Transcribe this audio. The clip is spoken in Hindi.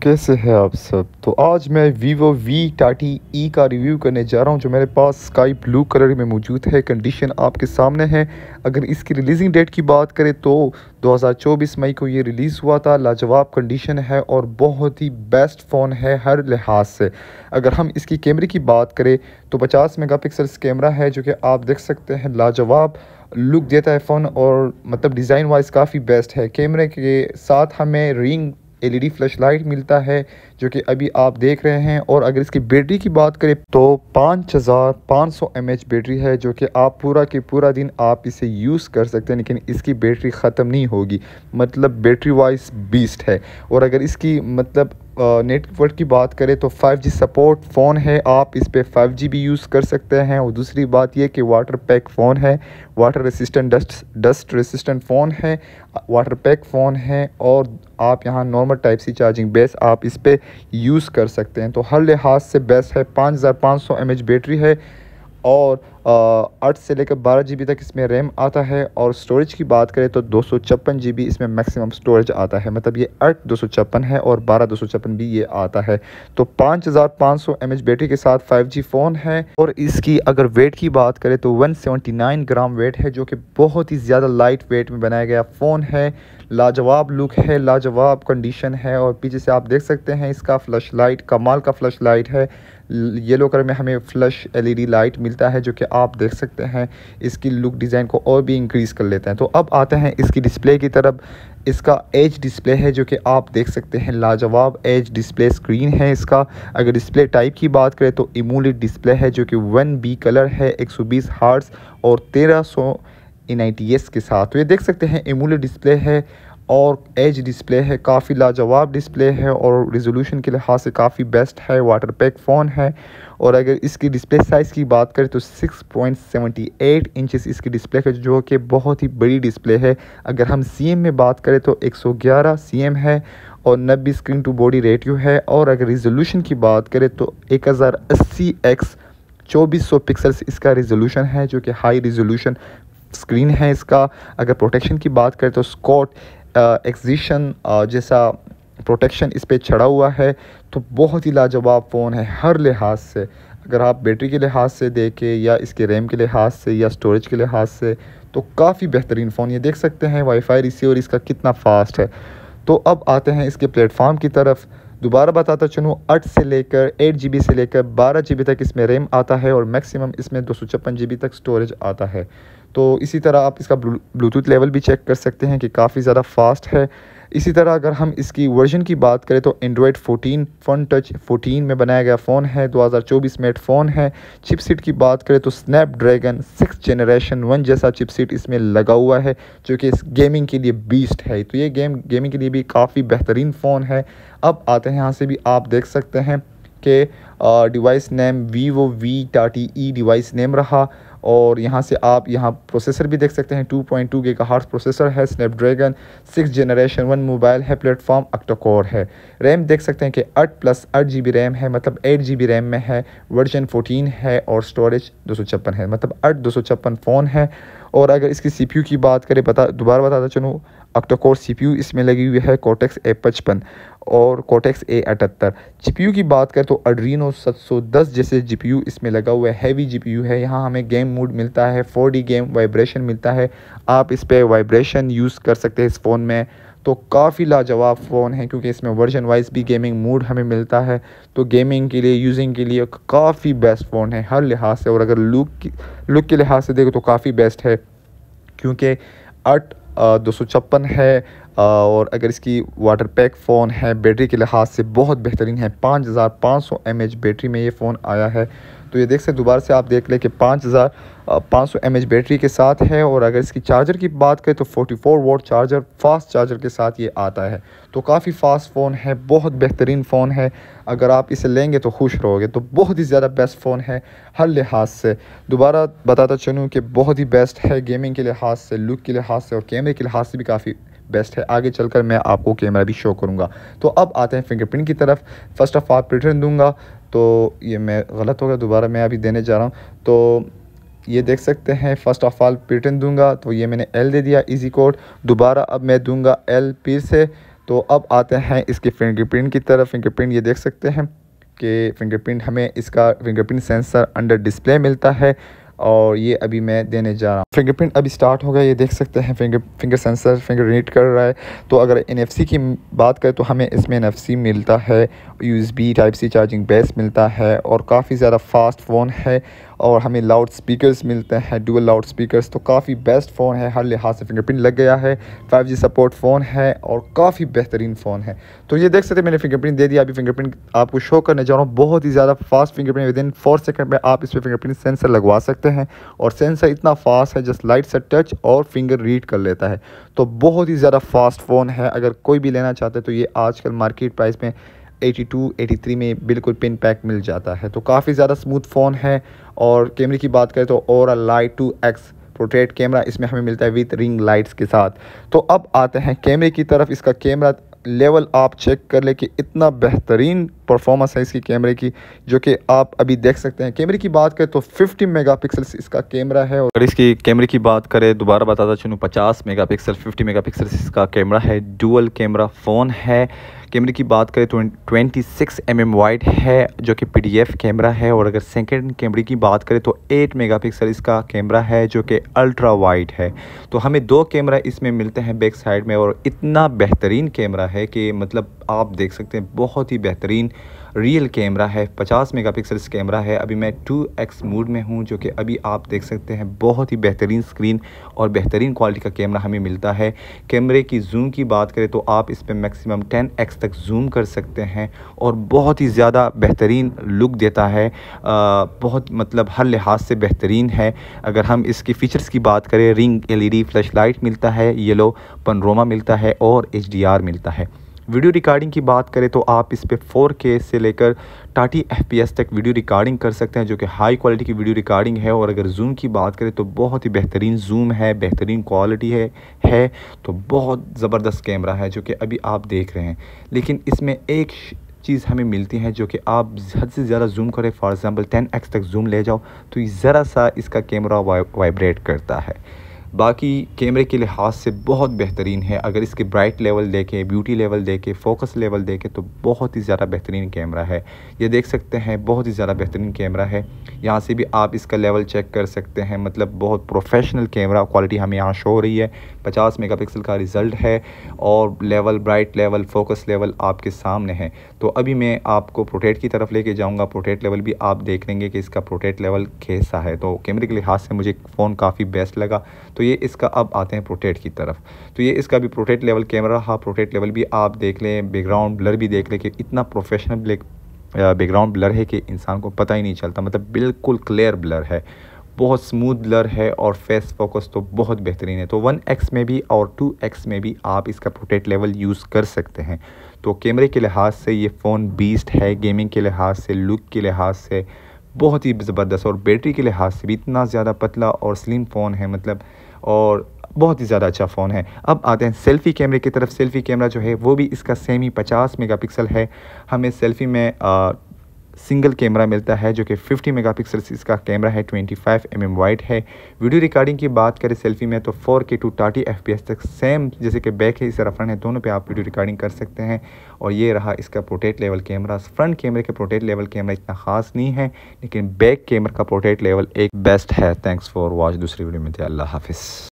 कैसे हैं आप सब तो आज मैं वीवो वी टाटी ई का रिव्यू करने जा रहा हूं जो मेरे पास स्काई ब्लू कलर में मौजूद है कंडीशन आपके सामने है अगर इसकी रिलीजिंग डेट की बात करें तो 2024 मई को ये रिलीज़ हुआ था लाजवाब कंडीशन है और बहुत ही बेस्ट फ़ोन है हर लिहाज से अगर हम इसकी कैमरे की बात करें तो 50 पिक्सल्स कैमरा है जो कि आप देख सकते हैं लाजवाब लुक देता है फ़ोन और मतलब डिज़ाइन वाइज काफ़ी बेस्ट है कैमरे के साथ हमें रिंग एलईडी फ्लैशलाइट मिलता है जो कि अभी आप देख रहे हैं और अगर इसकी बैटरी की बात करें तो पाँच हज़ार पाँच सौ एम एच बैटरी है जो कि आप पूरा के पूरा दिन आप इसे यूज़ कर सकते हैं लेकिन इसकी बैटरी ख़त्म नहीं होगी मतलब बैटरी वाइज बीस्ट है और अगर इसकी मतलब नेटवर्क की बात करें तो 5G सपोर्ट फ़ोन है आप इस पर 5G भी यूज़ कर सकते हैं और दूसरी बात यह कि वाटर पैक फ़ोन है water resistant dust dust resistant phone है वाटर पैक फ़ोन है और आप यहाँ normal type C charging base आप इस पर यूज़ कर सकते हैं तो हर लिहाज से बेस्ट है पाँच हज़ार पाँच सौ एम एच बैटरी है और आठ से लेकर बारह जी तक इसमें रैम आता है और स्टोरेज की बात करें तो दो सौ इसमें मैक्सिमम स्टोरेज आता है मतलब ये आठ दो है और बारह दो भी ये आता है तो पाँच हज़ार पाँच सौ एम एच बैटरी के साथ फाइव जी फ़ोन है और इसकी अगर वेट की बात करें तो one seventy nine gram weight है जो कि बहुत ही ज़्यादा लाइट वेट में बनाया गया फ़ोन है लाजवाब लुक है लाजवाब कंडीशन है और पीछे से आप देख सकते हैं इसका फ्लश लाइट कमाल का फ्लश लाइट है येलो कलर में हमें फ्लश एलईडी लाइट मिलता है जो कि आप देख सकते हैं इसकी लुक डिज़ाइन को और भी इंक्रीज़ कर लेते हैं तो अब आते हैं इसकी डिस्प्ले की तरफ इसका एज डिस्प्ले है जो कि आप देख सकते हैं लाजवाब एज डिस्प्ले स्क्रीन है इसका अगर डिस्प्ले टाइप की बात करें तो इमोलिड डिस्प्ले है जो कि वन बी कलर है बीस हार्ट्स और तेरह सौ के साथ तो ये देख सकते हैं एमोलिड डिस्प्ले है और एज डिस्प्ले है काफ़ी लाजवाब डिस्प्ले है और रिजोल्यूशन के लिहाज से काफ़ी बेस्ट है वाटर पैक फ़ोन है और अगर इसकी डिस्प्ले साइज़ की बात करें तो 6.78 पॉइंट इसकी डिस्प्ले है जो कि बहुत ही बड़ी डिस्प्ले है अगर हम सीएम में बात करें तो 111 सीएम है और नब्बे स्क्रीन टू बॉडी रेटियो है और अगर रिजोल्यूशन की बात करें तो एक हज़ार अस्सी एक्स चौबीस सौ पिक्सल्स इसका रिजोल्यूशन है जो कि हाई रिजोल्यूशन स्क्रीन है इसका अगर प्रोटेक्शन की बात करें तो स्कॉट एक्जिशन जैसा प्रोटेक्शन इस पर चढ़ा हुआ है तो बहुत ही लाजवाब फ़ोन है हर लिहाज से अगर आप बैटरी के लिहाज से देखें या इसके रैम के लिहाज से या स्टोरेज के लिहाज से तो काफ़ी बेहतरीन फ़ोन ये देख सकते हैं वाईफाई रिसीवर इसका कितना फ़ास्ट है तो अब आते हैं इसके प्लेटफॉर्म की तरफ दोबारा बताता चलूँ आठ से लेकर एट जी से लेकर बारह जी तक इसमें रैम आता है और मैक्सिमम इसमें दो सौ तक स्टोरेज आता है तो इसी तरह आप इसका ब्लूटूथ लेवल भी चेक कर सकते हैं कि काफ़ी ज़्यादा फास्ट है इसी तरह अगर हम इसकी वर्जन की बात करें तो एंड्रॉयड 14 फ़ोन टच 14 में बनाया गया फ़ोन है 2024 में फ़ोन है चिपसीट की बात करें तो स्नैपड्रैगन सिक्स जनरेशन वन जैसा चिपसीट इसमें लगा हुआ है जो कि इस गेमिंग के लिए बीस्ट है तो ये गेम गेमिंग के लिए भी काफ़ी बेहतरीन फ़ोन है अब आते हैं यहाँ से भी आप देख सकते हैं के डिवाइस नेम वो वी टाटी ई डिवाइस नेम रहा और यहाँ से आप यहाँ प्रोसेसर भी देख सकते हैं 2.2 पॉइंट टू का प्रोसेसर है Snapdragon six generation one mobile है प्लेटफॉर्म अक्टोकोर है रैम देख सकते हैं कि आठ प्लस आठ जी रैम है मतलब एट जी रैम में है वर्जन 14 है और स्टोरेज दो है मतलब आठ दो फ़ोन है और अगर इसकी सी की बात करें बता दोबारा बताता चलूँ ऑक्टाकोर सीपीयू इसमें लगी हुई है कोटेक्स ए पचपन और कोटेक्स ए अठहत्तर जीपीयू की बात करें तो अड्रीनो 710 जैसे जीपीयू इसमें लगा हुआ है हैवी जीपीयू है यहाँ हमें गेम मोड मिलता है डी गेम वाइब्रेशन मिलता है आप इस पर वाइब्रेशन यूज़ कर सकते हैं इस फ़ोन में तो काफ़ी लाजवाब फ़ोन है क्योंकि इसमें वर्जन वाइज भी गेमिंग मूड हमें मिलता है तो गेमिंग के लिए यूजिंग के लिए काफ़ी बेस्ट फ़ोन है हर लिहाज से और अगर लुक लुक के लिहाज से देखो तो काफ़ी बेस्ट है क्योंकि अट दो है और अगर इसकी वाटर पैक फ़ोन है बैटरी के लिहाज से बहुत बेहतरीन है पाँच हज़ार पाँच सौ एम एच बैटरी में ये फ़ोन आया है तो ये देख सकते दोबारा से आप देख लें कि पाँच हज़ार पाँच सौ एम एच बैटरी के साथ है और अगर इसकी चार्जर की बात करें तो 44 वोट चार्जर फास्ट चार्जर के साथ ये आता है तो काफ़ी फास्ट फ़ोन है बहुत बेहतरीन फ़ोन है अगर आप इसे लेंगे तो खुश रहोगे तो बहुत ही ज़्यादा बेस्ट फ़ोन है हर लिहाज से दोबारा बताता चलूँ कि बहुत ही बेस्ट है गेमिंग के लिहाज से लुक के लिहाज से और कैमरे के लिहाज से भी काफ़ी बेस्ट है आगे चलकर मैं आपको कैमरा भी शो करूँगा तो अब आते हैं फिंगरप्रिंट की तरफ फर्स्ट ऑफ ऑल प्रिटर्न दूंगा तो ये मैं गलत हो गया दोबारा मैं अभी देने जा रहा हूँ तो ये देख सकते हैं फर्स्ट ऑफ ऑल पेटर्न दूंगा तो ये मैंने एल दे दिया इजी कोड दोबारा अब मैं दूंगा एल पी से तो अब आते हैं इसके फिंगरप्रिंट की तरफ फिंगरप्रिंट ये देख सकते हैं कि फिंगरप्रिंट हमें इसका फिंगरप्रिंट सेंसर अंडर डिस्प्ले मिलता है और ये अभी मैं देने जा रहा हूँ फिंगरप्रिंट अभी स्टार्ट हो गया ये देख सकते हैं finger finger sensor finger read कर रहा है तो अगर एन की बात करें तो हमें इसमें एन मिलता है USB type C charging base मिलता है और काफ़ी ज़्यादा फास्ट फ़ोन है और हमें लाउड स्पीकर्स मिलते हैं डुअल लाउड स्पीकर्स तो काफ़ी बेस्ट फ़ोन है हर लिहाज से फिंगरप्रिंट लग गया है जी सपोर्ट फ़ोन है और काफ़ी बेहतरीन फ़ोन है तो ये देख सकते हैं मैंने फिंगरप्रिंट दे दिया अभी फिंगरप्रिंट आपको शो करने जा रहा हूँ बहुत ही ज़्यादा fast fingerprint within four second में आप इस पर फिंगरप्रिंट सेंसर लगवा सकते हैं और सेंसर इतना फास्ट है है जस्ट लाइट से टच और फिंगर रीड कर लेता है तो बहुत ही ज़्यादा फास्ट फ़ोन है अगर कोई भी लेना चाहते तो ये आजकल मार्केट प्राइस में 82, 83 में बिल्कुल पिन पैक मिल जाता है तो काफ़ी ज़्यादा स्मूथ फ़ोन है और कैमरे की बात करें तो और light two X portrait camera इसमें हमें मिलता है विथ रिंग लाइट्स के साथ तो अब आते हैं कैमरे की तरफ इसका कैमरा लेवल आप चेक कर ले कि इतना बेहतरीन परफॉर्मेंस है इसकी कैमरे की जो कि आप अभी देख सकते हैं कैमरे की बात करें तो 50 मेगापिक्सल इसका कैमरा है और इसकी कैमरे की बात करें दोबारा बताता चुनूँ 50 मेगापिक्सल 50 मेगापिक्सल इसका कैमरा है डुअल कैमरा फ़ोन है कैमरे की बात करें तो twenty six M M wide है जो कि पी कैमरा है और अगर सेकेंड कैमरे की बात करें तो एट मेगा पिक्सल इसका कैमरा है जो कि अल्ट्रा वाइड है तो हमें दो कैमरा इसमें मिलते हैं बैक साइड में और इतना बेहतरीन कैमरा है कि मतलब आप देख सकते हैं बहुत ही बेहतरीन रियल कैमरा है 50 मेगापिक्सल्स कैमरा है अभी मैं 2x मूड में हूँ जो कि अभी आप देख सकते हैं बहुत ही बेहतरीन स्क्रीन और बेहतरीन क्वालिटी का कैमरा हमें मिलता है कैमरे की जूम की बात करें तो आप इस पर मैक्सिमम टेन तक जूम कर सकते हैं और बहुत ही ज़्यादा बेहतरीन लुक देता है आ, बहुत मतलब हर लिहाज से बेहतरीन है अगर हम इसकी फ़ीचर्स की बात करें रिंग एलईडी फ्लैशलाइट मिलता है येलो पनरोमा मिलता है और एचडीआर मिलता है वीडियो रिकॉर्डिंग की बात करें तो आप इस पर फोर के से लेकर टाटी एफ तक वीडियो रिकॉर्डिंग कर सकते हैं जो कि हाई क्वालिटी की वीडियो रिकॉर्डिंग है और अगर जूम की बात करें तो बहुत ही बेहतरीन जूम है बेहतरीन क्वालिटी है है तो बहुत ज़बरदस्त कैमरा है जो कि अभी आप देख रहे हैं लेकिन इसमें एक चीज़ हमें मिलती है जो कि आप हद से ज़्यादा जूम करें फॉर एग्ज़ाम्पल टेन एक्स तक जूम ले जाओ तो ज़रा सा इसका कैमरा वाइब्रेट करता है बाकी कैमरे के लिहाज से बहुत बेहतरीन है अगर इसके ब्राइट लेवल देखें ब्यूटी लेवल देखें फोकस लेवल देखें तो बहुत ही ज़्यादा बेहतरीन कैमरा है ये देख सकते हैं बहुत ही ज़्यादा बेहतरीन कैमरा है यहाँ से भी आप इसका लेवल चेक कर सकते हैं मतलब बहुत प्रोफेशनल कैमरा क्वालिटी हमें यहाँ शो हो रही है पचास मेगा का रिज़ल्ट है और level bright level focus level आपके सामने है तो अभी मैं आपको प्रोटेट की तरफ लेके जाऊँगा प्रोटेट लेवल भी आप देख लेंगे कि इसका प्रोटेट लेवल कैसा है तो कैमरे के लिहाज से मुझे फ़ोन काफ़ी बेस्ट लगा तो तो ये इसका अब आते हैं प्रोटेट की तरफ तो ये इसका भी प्रोटेट लेवल कैमरा हाँ प्रोटेट लेवल भी आप देख लें बैकग्राउंड ब्लर भी देख लें कि इतना प्रोफेशनल बैकग्राउंड ब्लर है कि इंसान को पता ही नहीं चलता मतलब बिल्कुल क्लियर ब्लर है बहुत स्मूथ ब्लर है और फेस फोकस तो बहुत बेहतरीन है तो वन एक्स में भी और टू एक्स में भी आप इसका प्रोटेक्ट लेवल यूज़ कर सकते हैं तो कैमरे के लिहाज से ये फ़ोन बीस्ट है गेमिंग के लिहाज से लुक के लिहाज से बहुत ही ज़बरदस्त और बैटरी के लिहाज से भी इतना ज़्यादा पतला और स्लिम फ़ोन है मतलब और बहुत ही ज़्यादा अच्छा फ़ोन है अब आते हैं सेल्फ़ी कैमरे की तरफ सेल्फ़ी कैमरा जो है वो भी इसका सेम ही पचास मेगा है हमें सेल्फ़ी में सिंगल कैमरा मिलता है जो कि 50 मेगापिक्सल इसका कैमरा है 25 फाइव एम वाइड है वीडियो रिकॉर्डिंग की बात करें सेल्फी में तो 4K के टू थर्टी एफ तक सेम जैसे कि बैक है इसे फ्रंट है दोनों पे आप वीडियो रिकॉर्डिंग कर सकते हैं और ये रहा इसका प्रोटेट लेवल कैमरा फ्रंट कैमरे के प्रोटेट लेवल कैमरा इतना खास नहीं है लेकिन बैक कैमरा का प्रोटेट लेवल एक बेस्ट है थैंक्स फॉर वॉच दूसरी वीडियो में थे अल्लाह हाफिज़